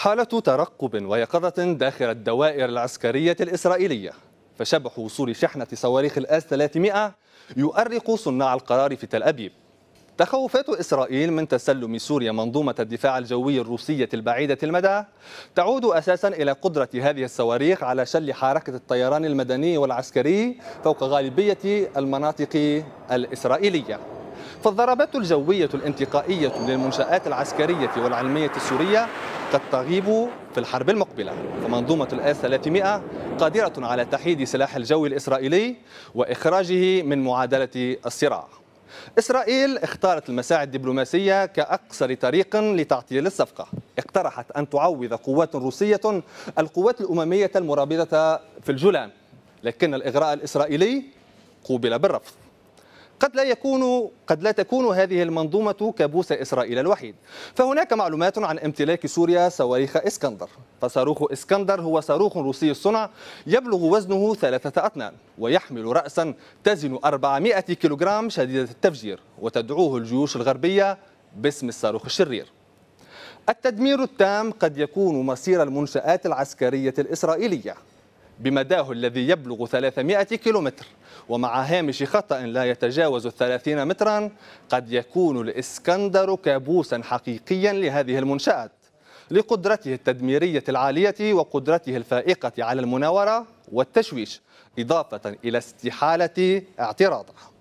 حالة ترقب ويقظة داخل الدوائر العسكرية الإسرائيلية فشبح وصول شحنة صواريخ الآس 300 يؤرق صناع القرار في تل أبيب تخوفات إسرائيل من تسلم سوريا منظومة الدفاع الجوي الروسية البعيدة المدى تعود أساسا إلى قدرة هذه الصواريخ على شل حركة الطيران المدني والعسكري فوق غالبية المناطق الإسرائيلية فالضربات الجوية الانتقائية للمنشآت العسكرية والعلمية السورية تغيب في الحرب المقبلة فمنظومة الآس 300 قادرة على تحييد سلاح الجو الإسرائيلي وإخراجه من معادلة الصراع إسرائيل اختارت المساعي الدبلوماسية كأقصر طريق لتعطيل الصفقة اقترحت أن تعوض قوات روسية القوات الأممية المرابطة في الجولان لكن الإغراء الإسرائيلي قوبل بالرفض قد لا يكون قد لا تكون هذه المنظومة كابوس إسرائيل الوحيد فهناك معلومات عن امتلاك سوريا صواريخ إسكندر فصاروخ إسكندر هو صاروخ روسي الصنع يبلغ وزنه ثلاثة أطنان ويحمل رأسا تزن 400 كيلوغرام شديدة التفجير وتدعوه الجيوش الغربية باسم الصاروخ الشرير التدمير التام قد يكون مصير المنشآت العسكرية الإسرائيلية بمداه الذي يبلغ 300 كيلومتر ومع هامش خطأ لا يتجاوز 30 مترا قد يكون الإسكندر كابوسا حقيقيا لهذه المنشآت لقدرته التدميرية العالية وقدرته الفائقة على المناورة والتشويش إضافة إلى استحالة اعتراضه